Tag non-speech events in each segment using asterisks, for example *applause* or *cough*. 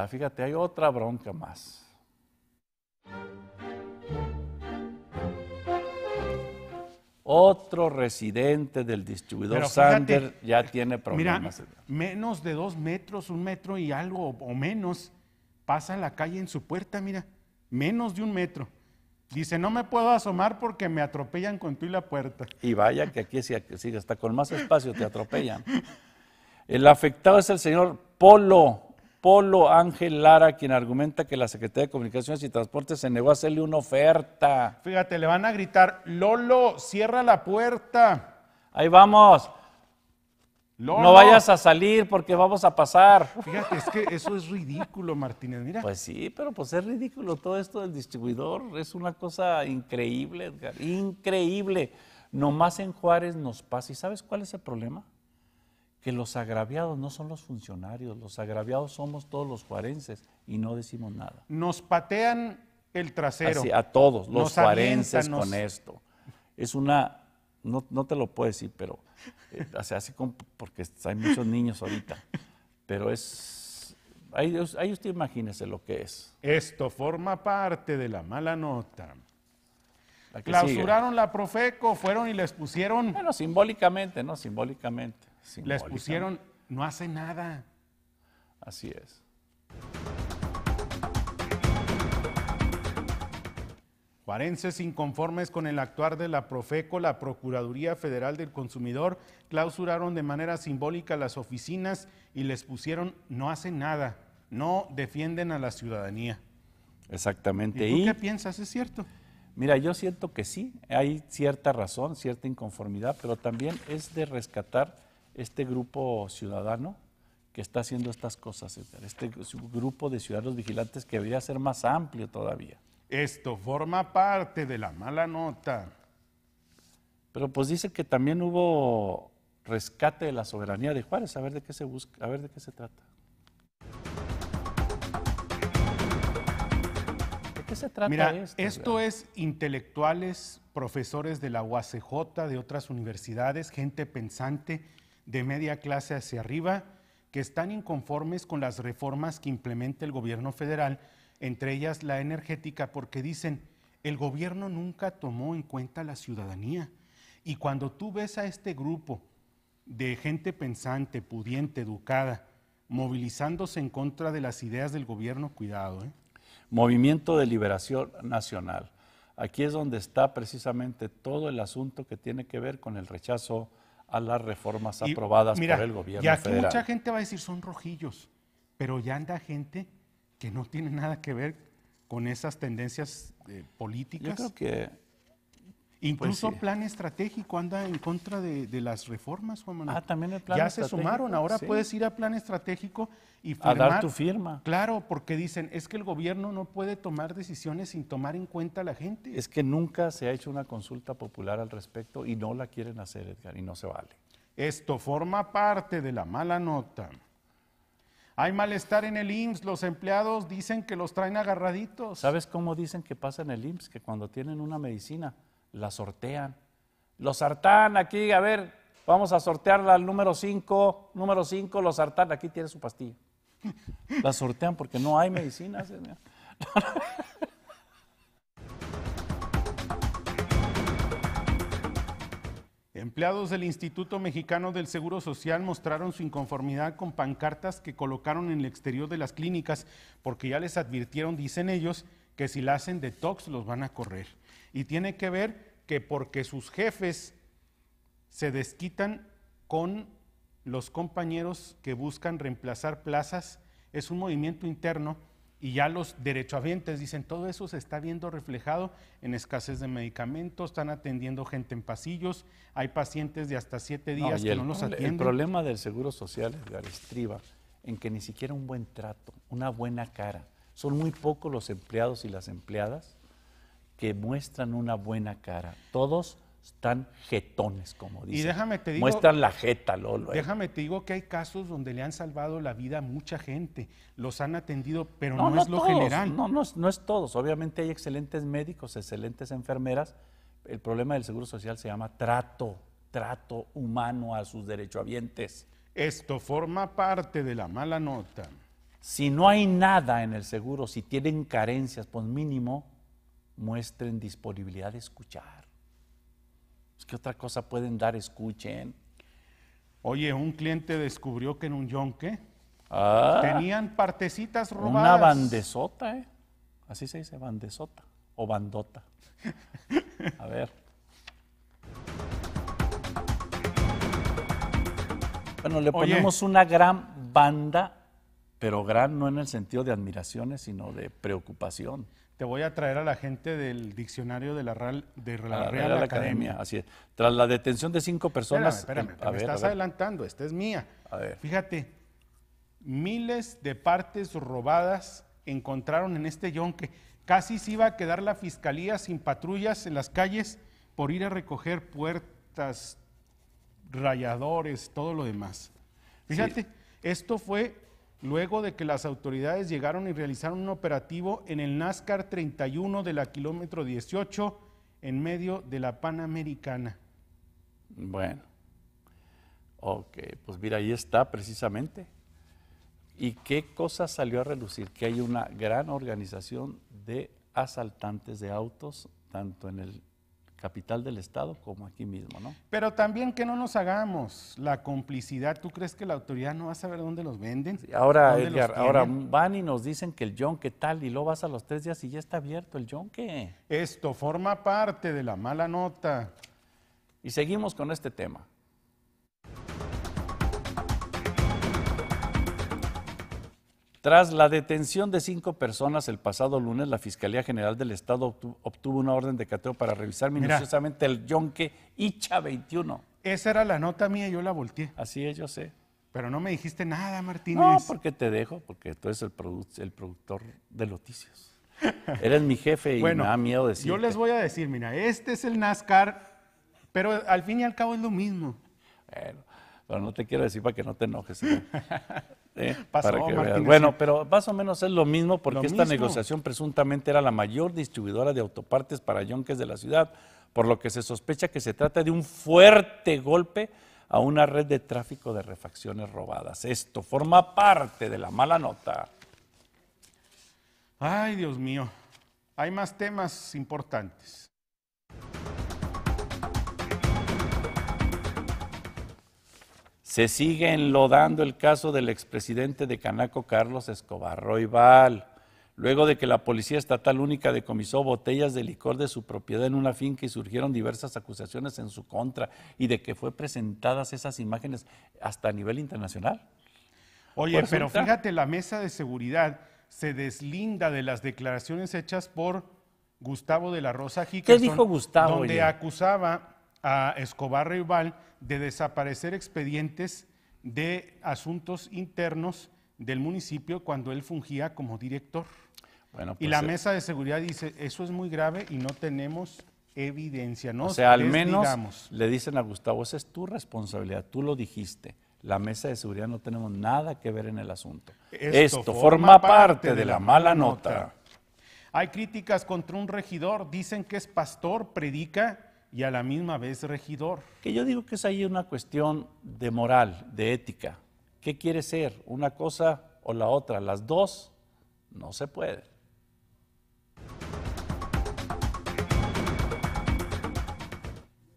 Ah, fíjate, hay otra bronca más. Otro residente del distribuidor Sander ya tiene problemas. menos de dos metros, un metro y algo o menos, pasa la calle en su puerta, mira, menos de un metro. Dice, no me puedo asomar porque me atropellan con tú y la puerta. Y vaya que aquí sigue, hasta con más espacio te atropellan. El afectado es el señor Polo Polo Ángel Lara, quien argumenta que la Secretaría de Comunicaciones y Transportes se negó a hacerle una oferta. Fíjate, le van a gritar, Lolo, cierra la puerta. Ahí vamos. No vayas a salir porque vamos a pasar. Fíjate, es que eso es ridículo, Martínez, mira. Pues sí, pero pues es ridículo todo esto del distribuidor. Es una cosa increíble, Edgar, increíble. Nomás en Juárez nos pasa. ¿Y sabes cuál es el problema? que los agraviados no son los funcionarios, los agraviados somos todos los juarenses y no decimos nada. Nos patean el trasero. a todos, los juarenses con esto. Es una, no, no, te lo puedo decir, pero eh, se hace porque hay muchos niños ahorita, pero es, ahí, usted imagínese lo que es. Esto forma parte de la mala nota. Clausuraron la Profeco, fueron y les pusieron... Bueno, simbólicamente, ¿no? Simbólicamente. Les pusieron, no hace nada. Así es. Juarenses inconformes con el actuar de la Profeco, la Procuraduría Federal del Consumidor, clausuraron de manera simbólica las oficinas y les pusieron no hace nada, no defienden a la ciudadanía. Exactamente. ¿Y tú qué piensas? ¿Es cierto? Mira, yo siento que sí, hay cierta razón, cierta inconformidad, pero también es de rescatar este grupo ciudadano que está haciendo estas cosas, este grupo de ciudadanos vigilantes que debería ser más amplio todavía. Esto forma parte de la mala nota. Pero pues dice que también hubo rescate de la soberanía de Juárez, a ver de qué se busca, a de qué se trata. ¿De qué se trata Mira, esto? esto es intelectuales, profesores de la UACJ, de otras universidades, gente pensante de media clase hacia arriba que están inconformes con las reformas que implementa el gobierno federal, entre ellas la energética, porque dicen, el gobierno nunca tomó en cuenta la ciudadanía. Y cuando tú ves a este grupo de gente pensante, pudiente, educada, movilizándose en contra de las ideas del gobierno, cuidado. ¿eh? Movimiento de Liberación Nacional. Aquí es donde está precisamente todo el asunto que tiene que ver con el rechazo a las reformas aprobadas por el gobierno y aquí Mucha gente va a decir son rojillos, pero ya anda gente que no tiene nada que ver con esas tendencias eh, políticas. Yo creo que pues incluso plan estratégico anda en contra de, las reformas, Juan Manuel. Ah, también el plan Ya se sumaron, ahora puedes ir a plan estratégico y firmar. A dar tu firma. Claro, porque dicen, es que el gobierno no puede tomar decisiones sin tomar en cuenta a la gente. Es que nunca se ha hecho una consulta popular al respecto y no la quieren hacer, Edgar, y no se vale. Esto forma parte de la mala nota. Hay malestar en el IMSS, los empleados dicen que los traen agarraditos. ¿Sabes cómo dicen que pasa en el IMSS? Que cuando tienen una medicina la sortean. Los sartan aquí, a ver, vamos a sortearla al número 5, número 5, los sartan, aquí tiene su pastilla. *laughs* La sortean porque no hay medicina. Empleados del Instituto Mexicano del Seguro Social mostraron su inconformidad con pancartas que colocaron en el exterior de las clínicas porque ya les advirtieron, dicen ellos, que si la hacen detox los van a correr. Y tiene que ver que porque sus jefes se desquitan con los compañeros que buscan reemplazar plazas, es un movimiento interno y ya los derechohabientes dicen, todo eso se está viendo reflejado en escasez de medicamentos, están atendiendo gente en pasillos, hay pacientes de hasta siete días que no los atienden. El problema del Seguro Social, es estriba en que ni siquiera un buen trato, una buena cara. Son muy pocos los empleados y las empleadas que muestran una buena cara. Todos están jetones, como dicen. Y déjame te digo. Muestran la jeta, Lolo. ¿eh? Déjame te digo que hay casos donde le han salvado la vida a mucha gente. Los han atendido, pero no, es lo general. No, no, no es todos. Obviamente hay excelentes médicos, excelentes enfermeras. El problema del Seguro Social se llama trato, trato humano a sus derechohabientes. Esto forma parte de la mala nota. Si no hay nada en el seguro, si tienen carencias, pues mínimo muestren disponibilidad de escuchar. ¿Qué otra cosa pueden dar? Escuchen. Oye, un cliente descubrió que en un yonque ah. tenían partecitas robadas. Una bandesota, ¿eh? Así se dice, bandesota o bandota. A ver. Bueno, le ponemos una gran banda, pero gran no en el sentido de admiraciones, sino de preocupación te voy a traer a la gente del diccionario de la Real, de la Academia. Así Tras la detención de cinco personas. Espérame, eh, me estás adelantando, esta es mía. Fíjate, miles de partes robadas encontraron en este yonque. Casi se iba a quedar la fiscalía sin patrullas en las calles por ir a recoger puertas, rayadores, todo lo demás. Fíjate, esto fue luego de que las autoridades llegaron y realizaron un operativo en el NASCAR 31 de la kilómetro 18 en medio de la Panamericana. Bueno, ok, pues mira, ahí está precisamente. ¿Y qué cosa salió a relucir? Que hay una gran organización de asaltantes de autos, tanto en el capital del Estado como aquí mismo, ¿no? Pero también que no nos hagamos la complicidad. ¿Tú crees que la autoridad no va a saber dónde los venden? ahora, ahora van y nos dicen que el yonque tal y lo vas a los tres días y ya está abierto el yonque. Esto forma parte de la mala nota. Y seguimos con este tema. Tras la detención de cinco personas el pasado lunes, la Fiscalía General del Estado obtuvo una orden de cateo para revisar minuciosamente el Yonke Icha 21. Esa era la nota mía, yo la volteé. Así es, yo sé. Pero no me dijiste nada, Martínez. No, porque te dejo, porque tú eres el, el productor de noticias. *laughs* Eres mi jefe y bueno, me da miedo decir. Yo les voy a decir, mira, este es el NASCAR, pero al fin y al cabo es lo mismo. Bueno, pero no te quiero decir para que no te enojes. ¿eh? *laughs* ¿Eh? bueno, pero más o menos es lo mismo porque esta negociación presuntamente era la mayor distribuidora de autopartes para yonques de la ciudad, por lo que se sospecha que se trata de un fuerte golpe a una red de tráfico de refacciones robadas. Esto forma parte de la mala nota. Ay, Dios mío, hay más temas importantes. Se sigue enlodando el caso del expresidente de Canaco Carlos Escobar Roybal, luego de que la Policía Estatal Única decomisó botellas de licor de su propiedad en una finca y surgieron diversas acusaciones en su contra y de que fue presentadas esas imágenes hasta a nivel internacional. Oye, pero fíjate, la mesa de seguridad se deslinda de las declaraciones hechas por Gustavo de la Rosa Hickerson. ¿Qué dijo Gustavo? Donde acusaba a Escobar Rival de desaparecer expedientes de asuntos internos del municipio cuando él fungía como director. y la pues, eh, mesa de seguridad dice, eso es muy grave y no tenemos evidencia. No o sea, al menos le dicen a Gustavo, esa es tu responsabilidad, tú lo dijiste. La mesa de seguridad no tenemos nada que ver en el asunto. Esto, forma, parte de la mala nota. Hay críticas contra un regidor, dicen que es pastor, predica y a la misma vez regidor. Que yo digo que es ahí una cuestión de moral, de ética. ¿Qué quiere ser? ¿Una cosa o la otra? Las dos no se pueden.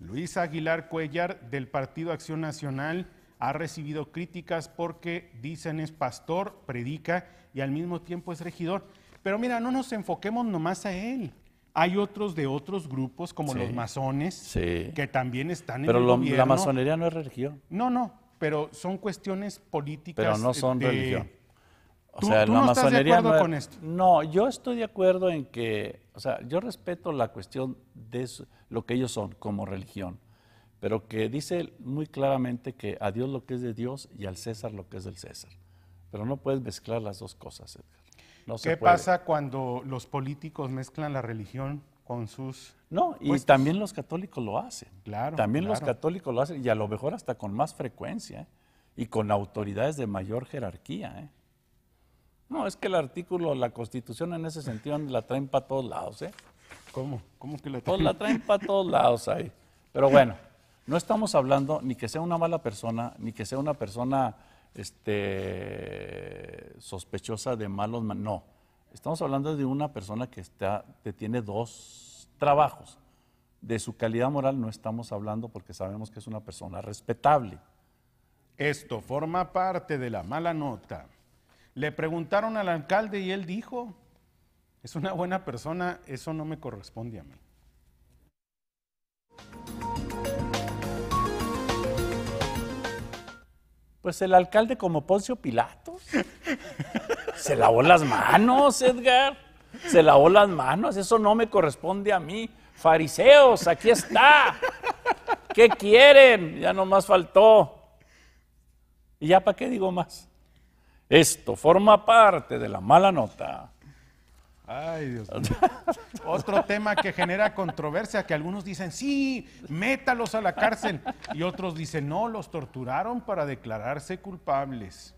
Luis Aguilar Cuellar del Partido Acción Nacional ha recibido críticas porque dicen es pastor, predica y al mismo tiempo es regidor. Pero mira, no nos enfoquemos nomás a él. Hay otros de otros grupos, como los masones, que también están en el lo, Pero la masonería no es religión. No, no, pero son cuestiones políticas. Pero no son este, religión. O sea, la no masonería estás de acuerdo no con esto? No, yo estoy de acuerdo en que, o sea, yo respeto la cuestión de lo que ellos son como religión, pero que dice muy claramente que a Dios lo que es de Dios y al César lo que es del César. Pero no puedes mezclar las dos cosas, Edgar. ¿Qué pasa cuando los políticos mezclan la religión con sus... No, y también los católicos lo hacen. Claro. También los católicos lo hacen y a lo mejor hasta con más frecuencia ¿eh? y con autoridades de mayor jerarquía. ¿eh? No, es que el artículo, la constitución en ese sentido la traen para todos lados. ¿eh? ¿Cómo? ¿Cómo que la traen? Pues la traen para todos lados ahí. Pero bueno, no estamos hablando ni que sea una mala persona, ni que sea una persona este, sospechosa de malos... No, estamos hablando de una persona que, está, que tiene dos trabajos. De su calidad moral no estamos hablando porque sabemos que es una persona respetable. Esto forma parte de la mala nota. Le preguntaron al alcalde y él dijo, es una buena persona, eso no me corresponde a mí. Pues el alcalde como Poncio Pilatos. Se lavó las manos, Edgar. Se lavó las manos. Eso no me corresponde a mí. Fariseos, aquí está. ¿Qué quieren? Ya nomás faltó. ¿Y ya para qué digo más? Esto forma parte de la mala nota. Ay, Dios mío. *laughs* Otro tema que genera controversia, que algunos dicen, sí, métalos a la cárcel. Y otros dicen, no, los torturaron para declararse culpables.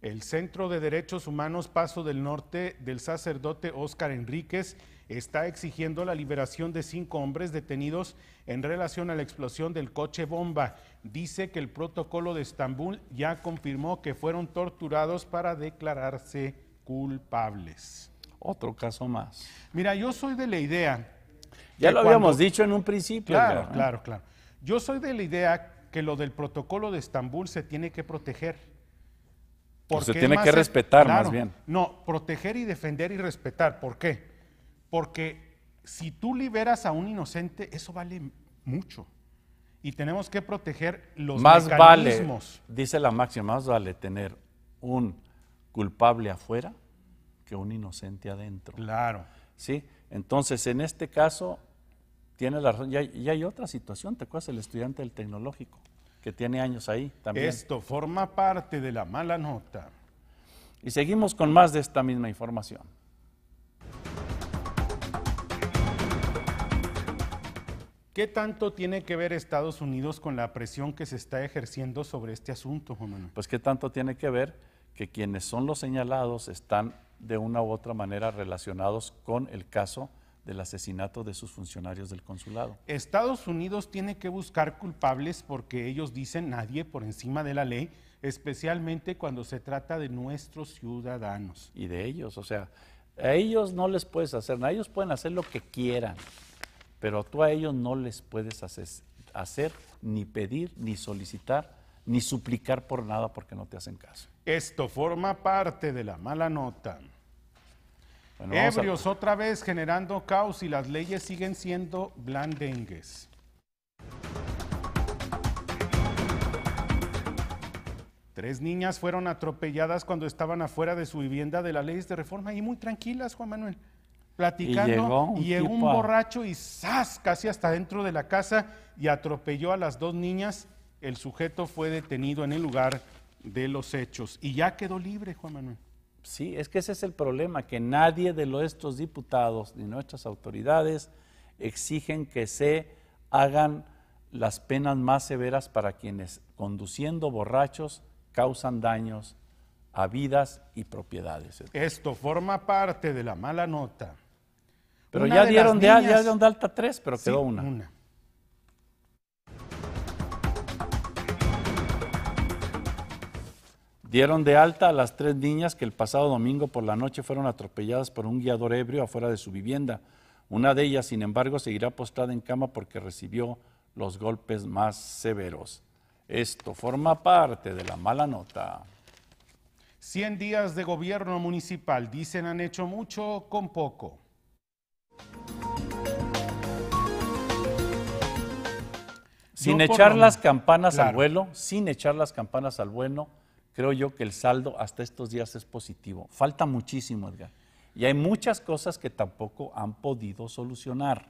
El Centro de Derechos Humanos Paso del Norte del sacerdote Óscar Enríquez está exigiendo la liberación de cinco hombres detenidos en relación a la explosión del coche bomba dice que el protocolo de Estambul ya confirmó que fueron torturados para declararse culpables. Otro caso más. Mira, yo soy de la idea. Ya lo habíamos dicho en un principio. Claro, claro, claro. Yo soy de la idea que lo del protocolo de Estambul se tiene que proteger. Porque se tiene que respetar, más bien. No, proteger y defender y respetar. ¿Por qué? Porque si tú liberas a un inocente, eso vale mucho y tenemos que proteger los más dice la máxima, más vale tener un culpable afuera que un inocente adentro. Claro. ¿Sí? Entonces, en este caso, tiene la Ya, hay otra situación, ¿te acuerdas? El estudiante del tecnológico, que tiene años ahí también. Esto forma parte de la mala nota. Y seguimos con más de esta misma información. ¿Qué tanto tiene que ver Estados Unidos con la presión que se está ejerciendo sobre este asunto, Juan Manuel? Pues qué tanto tiene que ver que quienes son los señalados están de una u otra manera relacionados con el caso del asesinato de sus funcionarios del consulado. Estados Unidos tiene que buscar culpables porque ellos dicen nadie por encima de la ley, especialmente cuando se trata de nuestros ciudadanos. Y de ellos, o sea, a ellos no les puedes hacer nada, ellos pueden hacer lo que quieran pero tú a ellos no les puedes hacer, ni pedir, ni solicitar, ni suplicar por nada porque no te hacen caso. Esto forma parte de la mala nota. Ebrios otra vez generando caos y las leyes siguen siendo blandengues. Tres niñas fueron atropelladas cuando estaban afuera de su vivienda de las leyes de reforma y muy tranquilas, Juan Manuel platicando y llegó un, borracho y ¡zas! casi hasta dentro de la casa y atropelló a las dos niñas. El sujeto fue detenido en el lugar de los hechos y ya quedó libre, Juan Manuel. Sí, es que ese es el problema, que nadie de nuestros diputados ni nuestras autoridades exigen que se hagan las penas más severas para quienes conduciendo borrachos causan daños a vidas y propiedades. Esto forma parte de la mala nota. Pero ya dieron, de, alta tres, pero quedó una. Dieron de alta a las tres niñas que el pasado domingo por la noche fueron atropelladas por un guiador ebrio afuera de su vivienda. Una de ellas, sin embargo, seguirá postrada en cama porque recibió los golpes más severos. Esto forma parte de la mala nota. 100 días de gobierno municipal, dicen han hecho mucho con poco. Sin echar las campanas al vuelo, sin echar las campanas al vuelo, creo yo que el saldo hasta estos días es positivo. Falta muchísimo, Edgar. Y hay muchas cosas que tampoco han podido solucionar.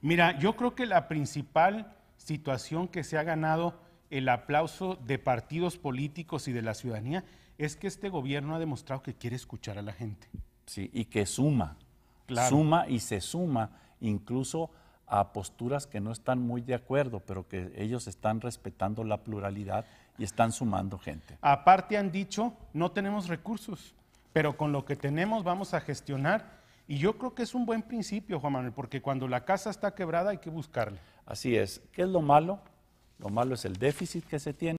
Mira, yo creo que la principal situación que se ha ganado el aplauso de partidos políticos y de la ciudadanía es que este gobierno ha demostrado que quiere escuchar a la gente. Sí, y que suma, suma y se suma incluso a posturas que no están muy de acuerdo, pero que ellos están respetando la pluralidad y están sumando gente. Aparte han dicho, no tenemos recursos, pero con lo que tenemos vamos a gestionar. Y yo creo que es un buen principio, Juan Manuel, porque cuando la casa está quebrada hay que buscarle. Así es. ¿Qué es lo malo? Lo malo es el déficit que se tiene.